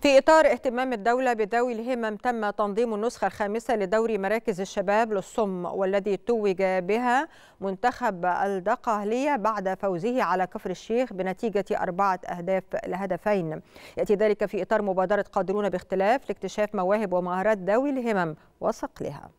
في إطار اهتمام الدولة بذوي الهمم تم تنظيم النسخة الخامسة لدوري مراكز الشباب للصم والذي توج بها منتخب الدقهلية بعد فوزه على كفر الشيخ بنتيجة أربعة أهداف لهدفين يأتي ذلك في إطار مبادرة قادرون باختلاف لاكتشاف مواهب ومهارات ذوي الهمم وصقلها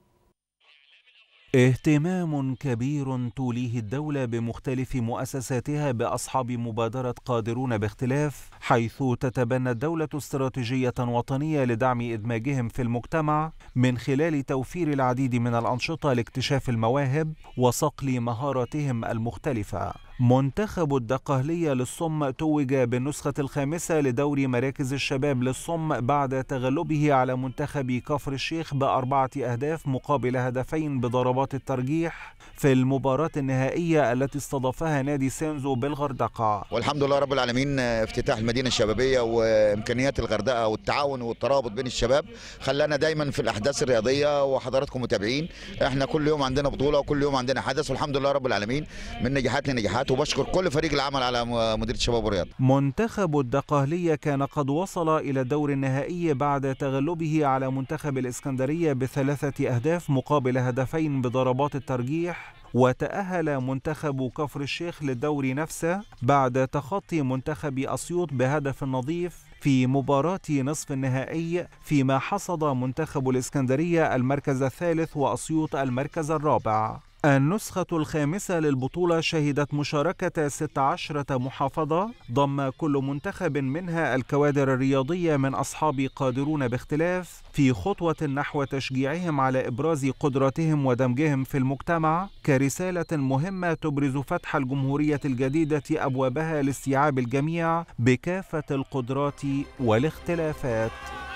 اهتمام كبير توليه الدولة بمختلف مؤسساتها بأصحاب مبادرة قادرون باختلاف حيث تتبنى الدولة استراتيجية وطنية لدعم إدماجهم في المجتمع من خلال توفير العديد من الأنشطة لاكتشاف المواهب وصقل مهاراتهم المختلفة منتخب الدقهلية للصم توج بالنسخة الخامسة لدوري مراكز الشباب للصم بعد تغلبه على منتخب كفر الشيخ بأربعة أهداف مقابل هدفين بضربات الترجيح في المباراة النهائية التي استضافها نادي سينزو بالغردقة والحمد لله رب العالمين افتتاح المدينة الشبابية وإمكانيات الغردقة والتعاون والترابط بين الشباب خلانا دايما في الأحداث الرياضية وحضراتكم متابعين احنا كل يوم عندنا بطولة وكل يوم عندنا حدث والحمد لله رب العالمين من نجاحات لنجاحات وبشكر كل فريق العمل على مديريه شباب الرياض منتخب الدقهليه كان قد وصل الى الدور النهائي بعد تغلبه على منتخب الاسكندريه بثلاثه اهداف مقابل هدفين بضربات الترجيح وتأهل منتخب كفر الشيخ للدور نفسه بعد تخطي منتخب أسيوط بهدف نظيف في مباراة نصف النهائي فيما حصد منتخب الإسكندرية المركز الثالث وأسيوط المركز الرابع النسخة الخامسة للبطولة شهدت مشاركة 16 محافظة ضم كل منتخب منها الكوادر الرياضية من أصحاب قادرون باختلاف في خطوة نحو تشجيعهم على إبراز قدراتهم ودمجهم في المجتمع كرسالة مهمة تبرز فتح الجمهورية الجديدة أبوابها لاستيعاب الجميع بكافة القدرات والاختلافات